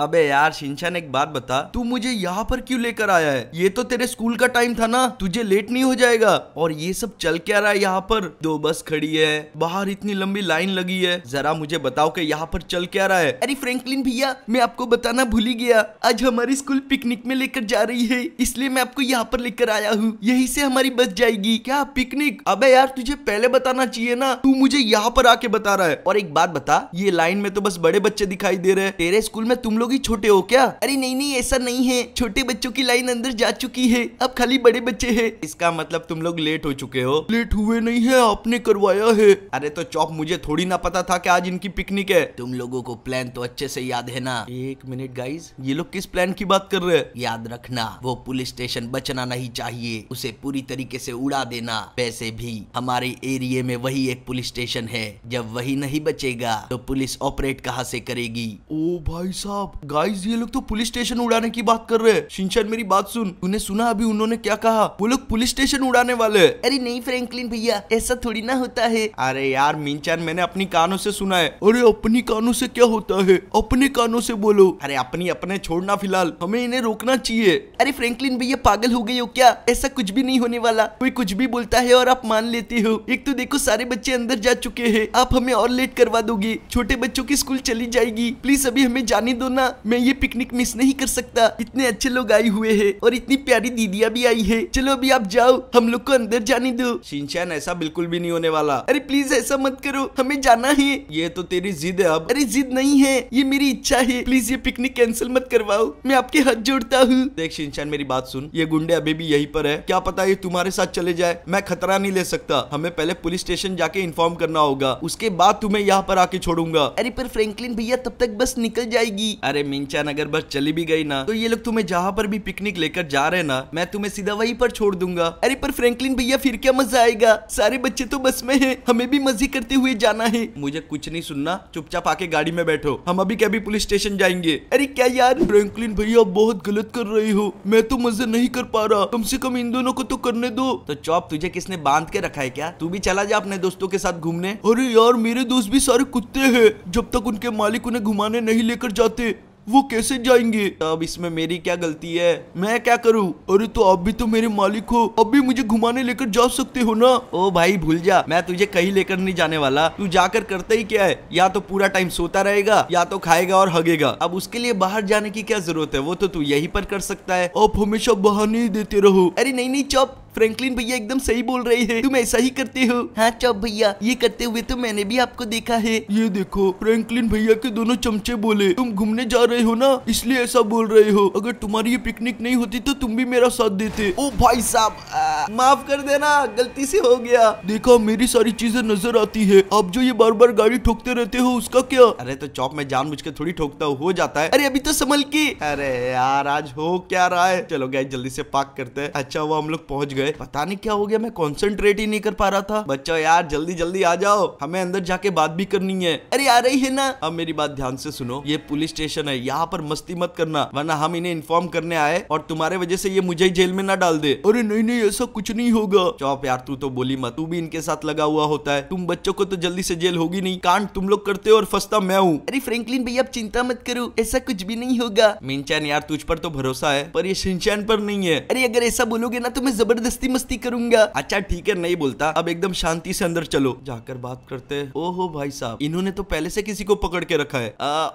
अबे यार शिनशान एक बात बता तू मुझे यहाँ पर क्यों लेकर आया है ये तो तेरे स्कूल का टाइम था ना तुझे लेट नहीं हो जाएगा और ये सब चल क्या रहा है यहाँ पर दो बस खड़ी है बाहर इतनी लंबी लाइन लगी है जरा मुझे बताओ कि यहाँ पर चल क्या रहा है अरे फ्रेंकलिन भैया मैं आपको बताना भूल ही गया आज हमारी स्कूल पिकनिक में लेकर जा रही है इसलिए मैं आपको यहाँ पर लेकर आया हूँ यही से हमारी बस जाएगी क्या पिकनिक अबे यार तुझे पहले बताना चाहिए ना तू मुझे यहाँ पर आके बता रहा है और एक बात बता ये लाइन में तो बस बड़े बच्चे दिखाई दे रहे हैं तेरे स्कूल में तुम लोग लोग ही छोटे हो क्या अरे नहीं नहीं ऐसा नहीं है छोटे बच्चों की लाइन अंदर जा चुकी है अब खाली बड़े बच्चे है इसका मतलब तुम लोग लेट हो चुके हो लेट हुए नहीं है आपने करवाया है अरे तो चौप मुझे थोड़ी ना पता था की आज इनकी पिकनिक है तुम लोगों को प्लान तो अच्छे से याद है ना एक मिनट गाइज ये लोग किस प्लान की बात कर रहे हैं याद रखना वो पुलिस स्टेशन बचना नहीं चाहिए उसे पूरी तरीके से उड़ा देना वैसे भी हमारे एरिए में वही एक पुलिस स्टेशन है जब वही नहीं बचेगा तो पुलिस ऑपरेट कहाँ से करेगी ओ भाई साहब गाइस ये लोग तो पुलिस स्टेशन उड़ाने की बात कर रहे हैं शिनचैन मेरी बात सुन तूने सुना अभी उन्होंने क्या कहा वो लोग पुलिस स्टेशन उड़ाने वाले अरे नहीं फ्रैंकलिन भैया ऐसा थोड़ी ना होता है अरे यार मिनचैन मैंने अपनी कानों से सुना है अरे अपनी कानों से क्या होता है अपने कानों से बोलो अरे अपनी अपने छोड़ना फिलहाल हमें इन्हें रोकना चाहिए अरे फ्रैंकलिन भैया पागल हो गई हो क्या ऐसा कुछ भी नहीं होने वाला कोई कुछ भी बोलता है और आप मान लेते हो एक तो देखो सारे बच्चे अंदर जा चुके हैं आप हमें और लेट करवा दोगे छोटे बच्चों की स्कूल चली जाएगी प्लीज अभी हमें जाने दो ना ना मैं ये पिकनिक मिस नहीं कर सकता इतने अच्छे लोग आए हुए हैं और इतनी प्यारी दीदिया भी आई है चलो अभी आप जाओ हम लोग को अंदर जाने दो शिनशान ऐसा बिल्कुल भी नहीं होने वाला अरे प्लीज ऐसा मत करो हमें जाना है ये तो तेरी जिद है अब अरे जिद नहीं है ये मेरी इच्छा है प्लीज ये पिकनिक कैंसिल मत करवाओ मैं आपके हाथ जोड़ता हूँ देख शिनचान मेरी बात सुन ये गुंडे अभी भी यही पर है क्या पता ये तुम्हारे साथ चले जाए मैं खतरा नहीं ले सकता हमें पहले पुलिस स्टेशन जाके इन्फॉर्म करना होगा उसके बाद तुम्हें यहाँ पर आके छोड़ूंगा अरे पर फ्रेंकलिन भैया तब तक बस निकल जाएगी अरे मिंचा अगर बस चली भी गई ना तो ये लोग तुम्हें जहाँ पर भी पिकनिक लेकर जा रहे ना मैं तुम्हें सीधा वही पर छोड़ दूंगा अरे पर फ्रैंकलिन भैया फिर क्या मजा आएगा सारे बच्चे तो बस में है हमें भी मजे करते हुए जाना है मुझे कुछ नहीं सुनना चुपचाप आके गाड़ी में बैठो हम अभी कभी पुलिस स्टेशन जाएंगे अरे क्या यार फ्रैंकलिन भैया बहुत गलत कर रही हो मैं तो मजे नहीं कर पा रहा कम से कम इन दोनों को तो करने दो तो चौप तुझे किसने बांध के रखा है क्या तू भी चला जा अपने दोस्तों के साथ घूमने अरे यार मेरे दोस्त भी सारे कुत्ते हैं जब तक उनके मालिक उन्हें घुमाने नहीं लेकर जाते वो कैसे जाएंगे अब इसमें मेरी क्या गलती है मैं क्या करूँ अरे तो आप भी तो मेरे मालिक हो अब भी मुझे घुमाने लेकर जा सकते हो ना ओ भाई भूल जा मैं तुझे कहीं लेकर नहीं जाने वाला तू जाकर करता ही क्या है या तो पूरा टाइम सोता रहेगा या तो खाएगा और हगेगा अब उसके लिए बाहर जाने की क्या जरूरत है वो तो तू यही पर कर सकता है आप हमेशा बहाने देते रहो अरे नहीं नहीं चुप फ्रैंकलिन भैया एकदम सही बोल रहे हैं तुम ऐसा ही करते हो हाँ चौब भैया ये करते हुए तो मैंने भी आपको देखा है ये देखो फ्रैंकलिन भैया के दोनों चमचे बोले तुम घूमने जा रहे हो ना इसलिए ऐसा बोल रहे हो अगर तुम्हारी ये पिकनिक नहीं होती तो तुम भी मेरा साथ देते ओ भाई साहब माफ कर देना गलती से हो गया देखो मेरी सारी चीजें नजर आती है आप जो ये बार बार गाड़ी ठोकते रहते हो उसका क्या अरे तो चौप मैं जान के थोड़ी ठोकता हूँ हो जाता है अरे अभी तो संभल के अरे यार आज हो क्या रहा है चलो गए जल्दी से पार्क करते हैं अच्छा वो हम लोग पहुंच गए गए पता नहीं क्या हो गया मैं कॉन्सेंट्रेट ही नहीं कर पा रहा था बच्चा यार जल्दी जल्दी आ जाओ हमें अंदर जाके बात भी करनी है अरे आ रही है ना अब मेरी बात ध्यान से सुनो ये पुलिस स्टेशन है यहाँ पर मस्ती मत करना वरना हम इन्हें इन्फॉर्म करने आए और तुम्हारे वजह से ये मुझे जेल में ना डाल दे अरे नहीं नहीं ऐसा कुछ नहीं होगा चौप यार तू तो बोली मत तू भी इनके साथ लगा हुआ होता है तुम बच्चों को तो जल्दी से जेल होगी नहीं कांड तुम लोग करते हो और फंसता मैं हूँ अरे फ्रेंकलिन भैया आप चिंता मत करो ऐसा कुछ भी नहीं होगा मिनचैन यार तुझ पर तो भरोसा है पर ये शिनचैन पर नहीं है अरे अगर ऐसा बोलोगे ना तो मैं जबरदस्त मस्ती मस्ती करूंगा अच्छा ठीक है नहीं बोलता अब एकदम शांति से अंदर चलो जाकर बात करते हैं ओहो भाई साहब इन्होंने तो पहले से किसी को पकड़ के रखा है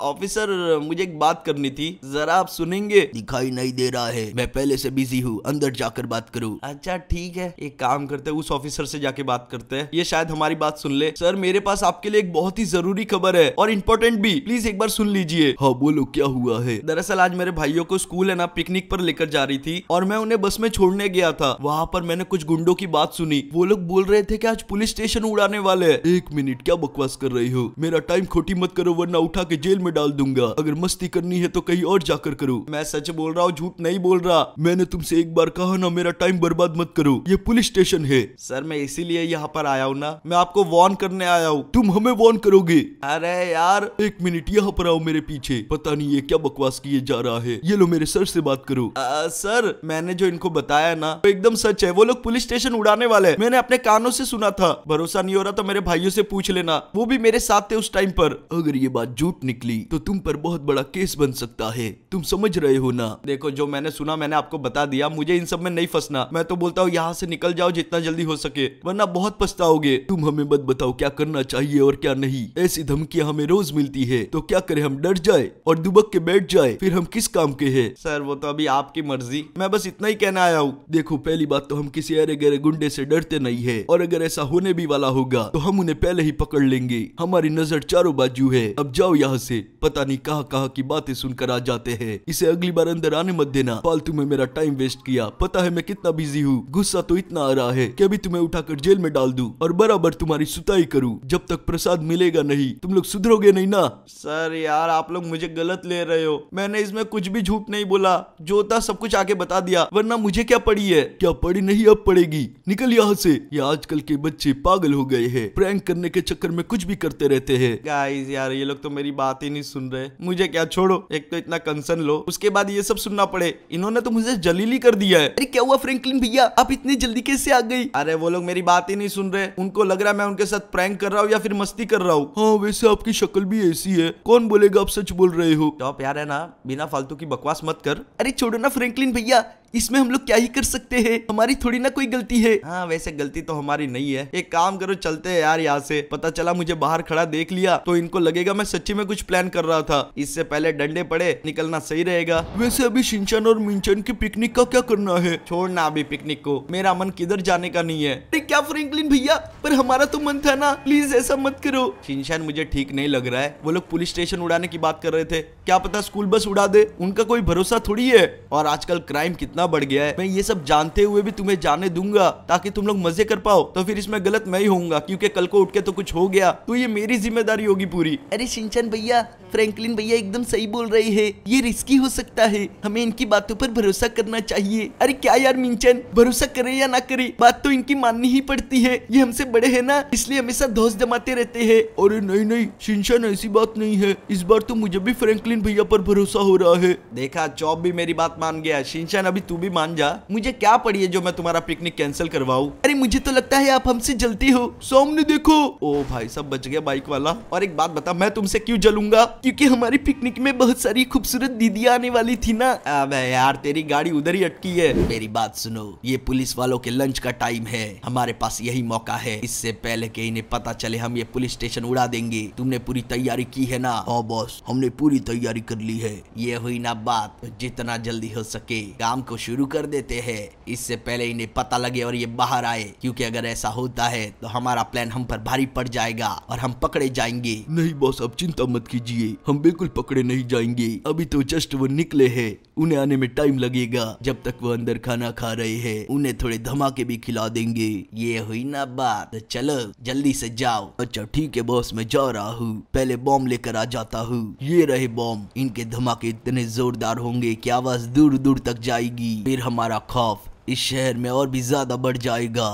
ऑफिसर मुझे एक बात करनी थी जरा आप सुनेंगे दिखाई नहीं दे रहा है मैं पहले से बिजी हूँ अंदर जाकर बात करूँ अच्छा ठीक है एक काम करते उस ऑफिसर से जाके बात करते हैं ये शायद हमारी बात सुन ले सर मेरे पास आपके लिए एक बहुत ही जरूरी खबर है और इम्पोर्टेंट भी प्लीज एक बार सुन लीजिए हाँ बोलो क्या हुआ है दरअसल आज मेरे भाइयों को स्कूल है ना पिकनिक पर लेकर जा रही थी और मैं उन्हें बस में छोड़ने गया था वहाँ वहाँ पर मैंने कुछ गुंडों की बात सुनी वो लोग बोल रहे थे कि आज पुलिस स्टेशन उड़ाने वाले हैं एक मिनट क्या बकवास कर रही हो मेरा टाइम खोटी मत करो वरना उठा के जेल में डाल दूंगा अगर मस्ती करनी है तो कहीं और जाकर करो मैं सच बोल रहा हूँ झूठ नहीं बोल रहा मैंने तुमसे एक बार कहा ना मेरा टाइम बर्बाद मत करो ये पुलिस स्टेशन है सर मैं इसीलिए यहाँ पर आया हूँ ना मैं आपको वॉर्न करने आया हूँ तुम हमें वॉर्न करोगे अरे यार एक मिनट यहाँ पर आओ मेरे पीछे पता नहीं ये क्या बकवास किए जा रहा है ये लो मेरे सर से बात करो आ, सर मैंने जो इनको बताया ना तो एकदम सच सच है वो लोग पुलिस स्टेशन उड़ाने वाले हैं मैंने अपने कानों से सुना था भरोसा नहीं हो रहा तो मेरे भाइयों से पूछ लेना वो भी मेरे साथ थे उस टाइम पर अगर ये बात झूठ निकली तो तुम पर बहुत बड़ा केस बन सकता है तुम समझ रहे हो ना देखो जो मैंने सुना मैंने आपको बता दिया मुझे इन सब में नहीं फंसना मैं तो बोलता हूँ यहाँ से निकल जाओ जितना जल्दी हो सके वरना बहुत पछताओगे तुम हमें मत बताओ क्या करना चाहिए और क्या नहीं ऐसी धमकियाँ हमें रोज मिलती है तो क्या करे हम डर जाए और दुबक के बैठ जाए फिर हम किस काम के है सर वो तो अभी आपकी मर्जी मैं बस इतना ही कहना आया हूँ देखो पहली बात बाद तो हम किसी अरे गरे गुंडे से डरते नहीं है और अगर ऐसा होने भी वाला होगा तो हम उन्हें पहले ही पकड़ लेंगे हमारी नजर चारों बाजू है अब जाओ यहाँ से पता नहीं कहाँ कहाँ की बातें सुनकर आ जाते हैं इसे अगली बार अंदर आने मत देना फालतू में मेरा टाइम वेस्ट किया पता है मैं कितना बिजी हूँ गुस्सा तो इतना आ रहा है की अभी तुम्हें उठाकर जेल में डाल दू और बराबर तुम्हारी सुताई करूँ जब तक प्रसाद मिलेगा नहीं तुम लोग सुधरोगे नहीं ना सर यार आप लोग मुझे गलत ले रहे हो मैंने इसमें कुछ भी झूठ नहीं बोला जो था सब कुछ आके बता दिया वरना मुझे क्या पड़ी है क्या पड़ी गाड़ी नहीं अब पड़ेगी निकल यहाँ से ये आजकल के बच्चे पागल हो गए हैं प्रैंक करने के चक्कर में कुछ भी करते रहते हैं गाइस यार ये लोग तो मेरी बात ही नहीं सुन रहे मुझे क्या छोड़ो एक तो इतना कंसर्न लो उसके बाद ये सब सुनना पड़े इन्होंने तो मुझे जलील ही कर दिया है अरे क्या हुआ फ्रेंकलिन भैया आप इतनी जल्दी कैसे आ गई अरे वो लोग मेरी बात ही नहीं सुन रहे उनको लग रहा है मैं उनके साथ प्रैंक कर रहा हूँ या फिर मस्ती कर रहा हूँ हाँ वैसे आपकी शक्ल भी ऐसी है कौन बोलेगा आप सच बोल रहे हो तो प्यार है ना बिना फालतू की बकवास मत कर अरे छोड़ो ना फ्रेंकलिन भैया इसमें हम लोग क्या ही कर सकते हैं हमारी थोड़ी ना कोई गलती है हाँ वैसे गलती तो हमारी नहीं है एक काम करो चलते है यार यहाँ से पता चला मुझे बाहर खड़ा देख लिया तो इनको लगेगा मैं सच्ची में कुछ प्लान कर रहा था इससे पहले डंडे पड़े निकलना सही रहेगा वैसे अभी शिंचन और मिंचन की पिकनिक का क्या करना है छोड़ना अभी पिकनिक को मेरा मन किधर जाने का नहीं है अरे क्या फ्रेंकलिन भैया पर हमारा तो मन था ना प्लीज ऐसा मत करो शिंचन मुझे ठीक नहीं लग रहा है वो लोग पुलिस स्टेशन उड़ाने की बात कर रहे थे क्या पता स्कूल बस उड़ा दे उनका कोई भरोसा थोड़ी है और आजकल क्राइम कितना इतना बढ़ गया है मैं ये सब जानते हुए भी तुम्हें जाने दूंगा ताकि तुम लोग मजे कर पाओ तो फिर इसमें गलत मैं ही होऊंगा क्योंकि कल को उठ के तो कुछ हो गया तो ये मेरी जिम्मेदारी होगी पूरी अरे सिंचन भैया फ्रैंकलिन भैया एकदम सही बोल रही है ये रिस्की हो सकता है हमें इनकी बातों पर भरोसा करना चाहिए अरे क्या यार मिंचन भरोसा करे या ना करे बात तो इनकी माननी ही पड़ती है ये हमसे बड़े है ना इसलिए हमेशा धोस जमाते रहते हैं और नहीं नहीं सिंचन ऐसी बात नहीं है इस बार तो मुझे भी फ्रैंकलिन भैया पर भरोसा हो रहा है देखा चौब भी मेरी बात मान गया सिंचन अभी तू भी मान जा मुझे क्या पड़ी है जो मैं तुम्हारा पिकनिक कैंसिल करवाऊ अरे मुझे तो लगता है आप हमसे जलती हो सामने देखो ओ भाई सब बच गया बाइक वाला और एक बात बता मैं तुमसे क्यों जलूंगा क्योंकि हमारी पिकनिक में बहुत सारी खूबसूरत दीदी आने वाली थी ना अब यार तेरी गाड़ी उधर ही अटकी है मेरी बात सुनो ये पुलिस वालों के लंच का टाइम है हमारे पास यही मौका है इससे पहले के इन्हें पता चले हम ये पुलिस स्टेशन उड़ा देंगे तुमने पूरी तैयारी की है ना हाँ बॉस हमने पूरी तैयारी कर ली है ये हुई ना बात जितना जल्दी हो सके काम को को शुरू कर देते हैं इससे पहले इन्हें पता लगे और ये बाहर आए क्योंकि अगर ऐसा होता है तो हमारा प्लान हम पर भारी पड़ जाएगा और हम पकड़े जाएंगे नहीं बॉस आप चिंता मत कीजिए हम बिल्कुल पकड़े नहीं जाएंगे अभी तो जस्ट वो निकले है उन्हें आने में टाइम लगेगा जब तक वो अंदर खाना खा रहे है उन्हें थोड़े धमाके भी खिला देंगे ये हुई ना बात तो चलो जल्दी से जाओ अच्छा ठीक है बॉस मैं जा रहा हूँ पहले बॉम्ब लेकर आ जाता हूँ ये रहे बॉम्ब इनके धमाके इतने जोरदार होंगे की आवाज दूर दूर तक जाएगी होगी फिर हमारा खौफ इस शहर में और भी ज्यादा बढ़ जाएगा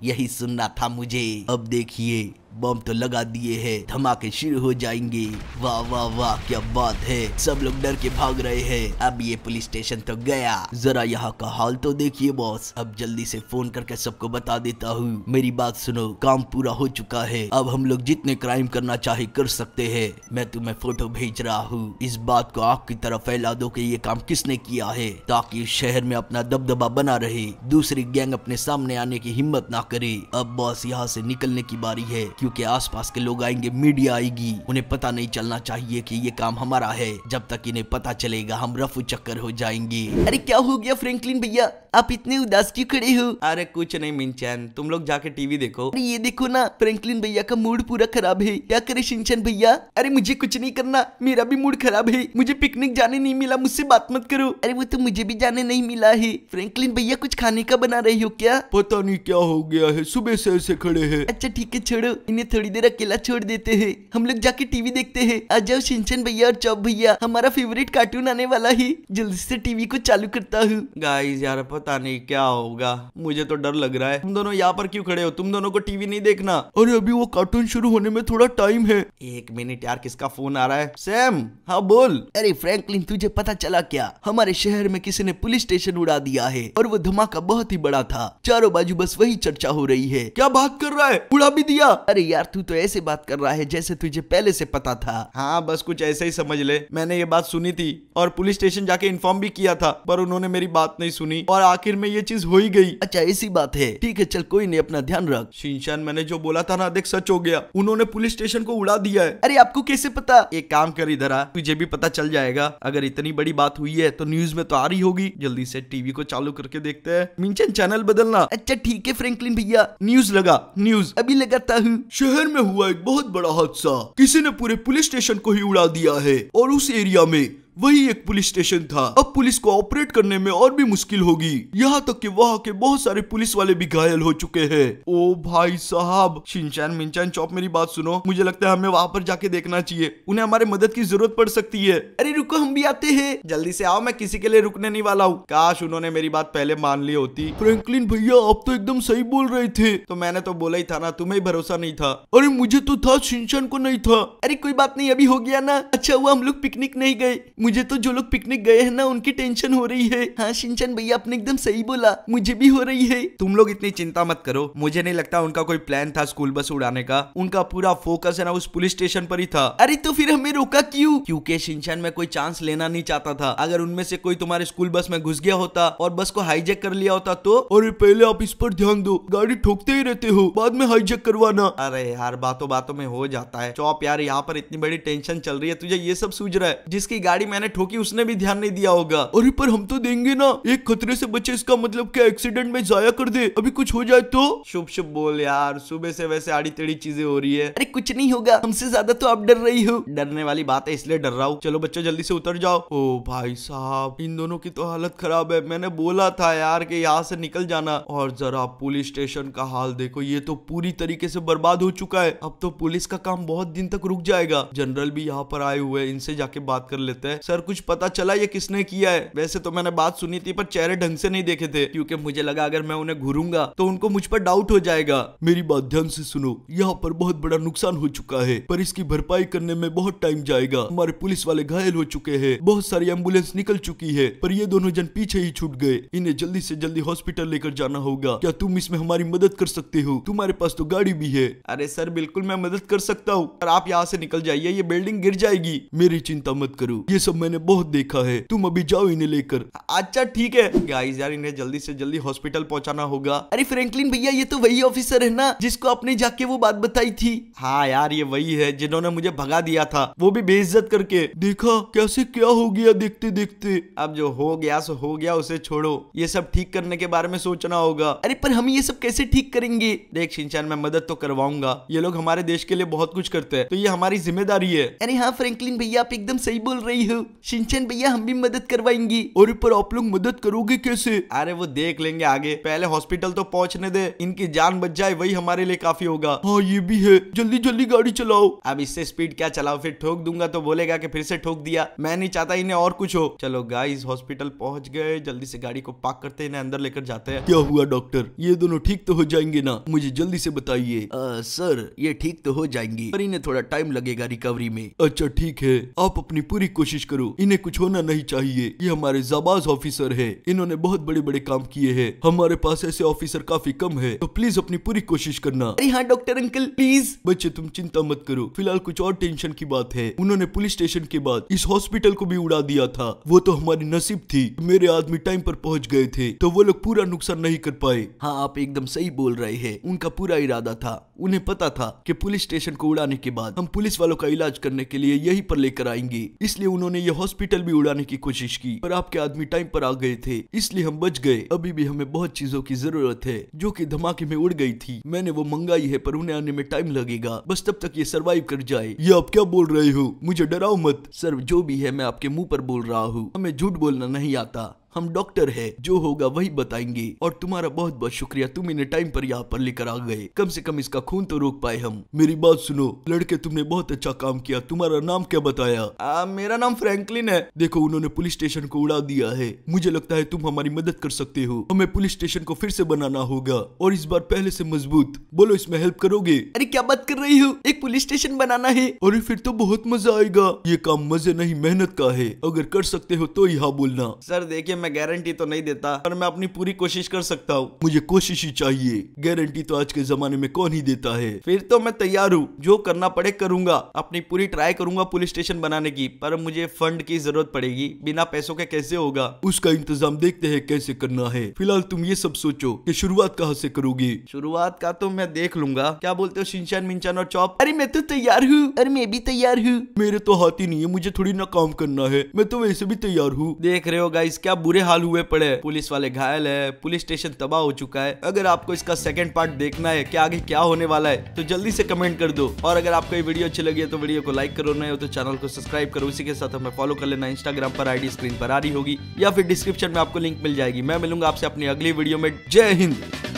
यही सुनना था मुझे अब देखिए बम तो लगा दिए हैं धमाके शुरू हो जाएंगे वाह वाह वाह क्या बात है सब लोग डर के भाग रहे हैं अब ये पुलिस स्टेशन तो गया जरा यहाँ का हाल तो देखिए बॉस अब जल्दी से फोन करके सबको बता देता हूँ मेरी बात सुनो काम पूरा हो चुका है अब हम लोग जितने क्राइम करना चाहे कर सकते है मैं तुम्हें फोटो भेज रहा हूँ इस बात को आग की तरफ फैला दो की ये काम किसने किया है ताकि शहर में अपना दबदबा बना रहे दूसरी गैंग अपने सामने आने की हिम्मत ना करे अब बॉस यहाँ ऐसी निकलने की बारी है क्योंकि आसपास के लोग आएंगे मीडिया आएगी उन्हें पता नहीं चलना चाहिए कि ये काम हमारा है जब तक इन्हें पता चलेगा हम रफू चक्कर हो जाएंगे अरे क्या हो गया फ्रेंकलिन भैया आप इतने उदास क्यों खड़े हो अरे कुछ नहीं मिनचैन तुम लोग जाके टीवी देखो अरे ये देखो ना फ्रेंकलिन भैया का मूड पूरा खराब है क्या करे सिंचन भैया अरे मुझे कुछ नहीं करना मेरा भी मूड खराब है मुझे पिकनिक जाने नहीं मिला मुझसे बात मत करो अरे वो तो मुझे भी जाने नहीं मिला है फ्रेंकलिन भैया कुछ खाने का बना रही हो क्या पता नहीं क्या हो गया है सुबह से ऐसे खड़े है अच्छा ठीक है छोड़ो इन्हें थोड़ी देर अकेला छोड़ देते हैं हम लोग जाके टीवी देखते हैं आ जाओ सिंचन भैया और चौब भैया हमारा फेवरेट कार्टून आने वाला ही जल्दी से टीवी को चालू करता हूँ गाइस यार पता नहीं क्या होगा मुझे तो डर लग रहा है तुम दोनों यहाँ पर क्यों खड़े हो तुम दोनों को टीवी नहीं देखना अरे अभी वो कार्टून शुरू होने में थोड़ा टाइम है एक मिनट यार किसका फोन आ रहा है सैम हाँ बोल अरे फ्रैंकलिन तुझे पता चला क्या हमारे शहर में किसी ने पुलिस स्टेशन उड़ा दिया है और वो धमाका बहुत ही बड़ा था चारों बाजू बस वही चर्चा हो रही है क्या बात कर रहा है उड़ा भी दिया अरे यार तू तो ऐसे बात कर रहा है जैसे तुझे पहले से पता था हाँ बस कुछ ऐसे ही समझ ले मैंने ये बात सुनी थी और पुलिस स्टेशन जाके इन्फॉर्म भी किया था पर उन्होंने मेरी बात नहीं सुनी और आखिर में ये चीज हो ही गई अच्छा ऐसी बात है ठीक है चल कोई नहीं अपना ध्यान रख शिनशान मैंने जो बोला था ना देख सच हो गया उन्होंने पुलिस स्टेशन को उड़ा दिया है अरे आपको कैसे पता एक काम कर इधर आ तुझे भी पता चल जाएगा अगर इतनी बड़ी बात हुई है तो न्यूज में तो आ रही होगी जल्दी से टीवी को चालू करके देखते हैं मिंचन चैनल बदलना अच्छा ठीक है फ्रेंकलिन भैया न्यूज लगा न्यूज अभी लगाता हूँ शहर में हुआ एक बहुत बड़ा हादसा किसी ने पूरे पुलिस स्टेशन को ही उड़ा दिया है और उस एरिया में वही एक पुलिस स्टेशन था अब पुलिस को ऑपरेट करने में और भी मुश्किल होगी यहाँ तक कि वहाँ के बहुत सारे पुलिस वाले भी घायल हो चुके हैं ओ भाई साहब शिनचैन मिनचैन चौप मेरी बात सुनो मुझे लगता है हमें वहाँ पर जाके देखना चाहिए उन्हें हमारे मदद की जरूरत पड़ सकती है अरे रुको हम भी आते हैं जल्दी से आओ मैं किसी के लिए रुकने नहीं वाला हूँ काश उन्होंने मेरी बात पहले मान ली होती फ्रेंकलिन भैया आप तो एकदम सही बोल रहे थे तो मैंने तो बोला ही था ना तुम्हें भरोसा नहीं था अरे मुझे तो था शिनचैन को नहीं था अरे कोई बात नहीं अभी हो गया ना अच्छा हुआ हम लोग पिकनिक नहीं गए मुझे तो जो लोग पिकनिक गए हैं ना उनकी टेंशन हो रही है हाँ सिंचन भैया आपने एकदम सही बोला मुझे भी हो रही है तुम लोग इतनी चिंता मत करो मुझे नहीं लगता उनका कोई प्लान था स्कूल बस उड़ाने का उनका पूरा फोकस है ना उस पुलिस स्टेशन पर ही था अरे तो फिर हमें रोका क्यूँ क्यूँकी सिंचन में कोई चांस लेना नहीं चाहता था अगर उनमें से कोई तुम्हारे स्कूल बस में घुस गया होता और बस को हाईजेक कर लिया होता तो अरे पहले आप इस पर ध्यान दो गाड़ी ठोकते ही रहते हो बाद में हाईजेक करवाना अरे यार बातों बातों में हो जाता है चौप यार यहाँ पर इतनी बड़ी टेंशन चल रही है तुझे ये सब सूझ रहा है जिसकी गाड़ी मैंने ठोकी उसने भी ध्यान नहीं दिया होगा अरे पर हम तो देंगे ना एक खतरे से बचे इसका मतलब क्या एक्सीडेंट में जाया कर दे अभी कुछ हो जाए तो शुभ शुभ बोल यार सुबह से वैसे आड़ी तेड़ी चीजें हो रही है अरे कुछ नहीं होगा हमसे ज्यादा तो आप डर रही हो डरने वाली बात है इसलिए डर रहा हूँ चलो बच्चों जल्दी से उतर जाओ ओ भाई साहब इन दोनों की तो हालत खराब है मैंने बोला था यार के यहाँ से निकल जाना और जरा पुलिस स्टेशन का हाल देखो ये तो पूरी तरीके से बर्बाद हो चुका है अब तो पुलिस का काम बहुत दिन तक रुक जाएगा जनरल भी यहाँ पर आए हुए इनसे जाके बात कर लेते हैं सर कुछ पता चला ये किसने किया है वैसे तो मैंने बात सुनी थी पर चेहरे ढंग से नहीं देखे थे क्योंकि मुझे लगा अगर मैं उन्हें घूरूंगा तो उनको मुझ पर डाउट हो जाएगा मेरी बात ध्यान से सुनो यहाँ पर बहुत बड़ा नुकसान हो चुका है पर इसकी भरपाई करने में बहुत टाइम जाएगा हमारे पुलिस वाले घायल हो चुके हैं बहुत सारी एम्बुलेंस निकल चुकी है पर ये दोनों जन पीछे ही छूट गए इन्हें जल्दी से जल्दी हॉस्पिटल लेकर जाना होगा क्या तुम इसमें हमारी मदद कर सकते हो तुम्हारे पास तो गाड़ी भी है अरे सर बिल्कुल मैं मदद कर सकता हूँ आप यहाँ से निकल जाइए ये बिल्डिंग गिर जाएगी मेरी चिंता मत करो ये सब सब मैंने बहुत देखा है तुम अभी जाओ इन्हें लेकर अच्छा ठीक है गाइस यार इन्हें जल्दी से जल्दी हॉस्पिटल पहुंचाना होगा अरे फ्रैंकलिन भैया ये तो वही ऑफिसर है ना जिसको आपने जाके वो बात बताई थी हाँ यार ये वही है जिन्होंने मुझे भगा दिया था वो भी बेइज्जत करके देखा कैसे क्या हो गया देखते देखते अब जो हो गया सो हो गया उसे छोड़ो ये सब ठीक करने के बारे में सोचना होगा अरे पर हम ये सब कैसे ठीक करेंगे देख शिनचान मैं मदद तो करवाऊंगा ये लोग हमारे देश के लिए बहुत कुछ करते हैं तो ये हमारी जिम्मेदारी है अरे हाँ फ्रैंकलिन भैया आप एकदम सही बोल रही हो लोग सिंचन भैया हम भी मदद करवाएंगे और ऊपर आप लोग मदद करोगे कैसे अरे वो देख लेंगे आगे पहले हॉस्पिटल तो पहुँचने दे इनकी जान बच जाए वही हमारे लिए काफी होगा हाँ ये भी है जल्दी जल्दी गाड़ी चलाओ अब इससे स्पीड क्या चलाओ फिर ठोक दूंगा तो बोलेगा की फिर से ठोक दिया मैं नहीं चाहता इन्हें और कुछ हो चलो गाइस हॉस्पिटल पहुँच गए जल्दी से गाड़ी को पार्क करते इन्हें अंदर लेकर जाते हैं क्या हुआ डॉक्टर ये दोनों ठीक तो हो जाएंगे ना मुझे जल्दी से बताइए सर ये ठीक तो हो जाएंगी पर इन्हें थोड़ा टाइम लगेगा रिकवरी में अच्छा ठीक है आप अपनी पूरी कोशिश करो इन्हें कुछ होना नहीं चाहिए ये हमारे जबाज ऑफिसर है इन्होंने बहुत बड़े बड़े काम किए है हमारे पास ऐसे ऑफिसर काफी कम है तो प्लीज अपनी पूरी कोशिश करना अरे हाँ डॉक्टर अंकल प्लीज बच्चे तुम चिंता मत करो फिलहाल कुछ और टेंशन की बात है उन्होंने पुलिस स्टेशन के बाद इस हॉस्पिटल को भी उड़ा दिया था वो तो हमारी नसीब थी मेरे आदमी टाइम पर पहुंच गए थे तो वो लोग पूरा नुकसान नहीं कर पाए हाँ आप एकदम सही बोल रहे हैं उनका पूरा इरादा था उन्हें पता था कि पुलिस स्टेशन को उड़ाने के बाद हम पुलिस वालों का इलाज करने के लिए यही पर लेकर आएंगे इसलिए उन्होंने ये हॉस्पिटल भी उड़ाने की कोशिश की पर आपके आदमी टाइम पर आ गए थे इसलिए हम बच गए अभी भी हमें बहुत चीजों की जरूरत है जो की धमाके में उड़ गई थी मैंने वो मंगाई है पर उन्हें आने में टाइम लगेगा बस तब तक ये सर्वाइव कर जाए ये आप क्या बोल रहे हो मुझे डराओ मत सर जो भी है मैं आपके मुंह पर बोल रहा हूँ हमें झूठ बोलना नहीं आता हम डॉक्टर है जो होगा वही बताएंगे और तुम्हारा बहुत बहुत शुक्रिया तुम इन्हें टाइम पर यहाँ पर लेकर आ गए कम से कम इसका खून तो रोक पाए हम मेरी बात सुनो लड़के तुमने बहुत अच्छा काम किया तुम्हारा नाम क्या बताया आ, मेरा नाम फ्रैंकलिन है देखो उन्होंने पुलिस स्टेशन को उड़ा दिया है मुझे लगता है तुम हमारी मदद कर सकते हो हमें पुलिस स्टेशन को फिर से बनाना होगा और इस बार पहले से मजबूत बोलो इसमें हेल्प करोगे अरे क्या बात कर रही हो एक पुलिस स्टेशन बनाना है और फिर तो बहुत मजा आएगा ये काम मजे नहीं मेहनत का है अगर कर सकते हो तो यहाँ बोलना सर देखिए मैं गारंटी तो नहीं देता पर मैं अपनी पूरी कोशिश कर सकता हूँ मुझे कोशिश ही चाहिए गारंटी तो आज के जमाने में कौन ही देता है फिर तो मैं तैयार हूँ जो करना पड़े करूंगा अपनी पूरी ट्राई करूंगा पुलिस स्टेशन बनाने की पर मुझे फंड की जरूरत पड़ेगी बिना पैसों के कैसे होगा उसका इंतजाम देखते है कैसे करना है फिलहाल तुम ये सब सोचो की शुरुआत कहाँ से करोगे शुरुआत का तो मैं देख लूंगा क्या बोलते हो सिंचान मिंचान और चौप अरे मैं तो तैयार हूँ अरे मैं भी तैयार हूँ मेरे तो हाथ ही नहीं है मुझे थोड़ी ना काम करना है मैं तो वैसे भी तैयार हूँ देख रहे हो गाइस क्या बुरा बुरे हाल हुए पड़े पुलिस वाले घायल है पुलिस स्टेशन तबाह हो चुका है अगर आपको इसका सेकंड पार्ट देखना है कि आगे क्या होने वाला है तो जल्दी से कमेंट कर दो और अगर आपको ये वीडियो अच्छी लगी है तो वीडियो को लाइक करो नए हो तो चैनल को सब्सक्राइब करो इसी के साथ हमें फॉलो कर लेना इंस्टाग्राम पर आईडी स्क्रीन पर आ रही होगी या फिर डिस्क्रिप्शन में आपको लिंक मिल जाएगी मैं मिलूंगा आपसे अपनी अगली वीडियो में जय हिंद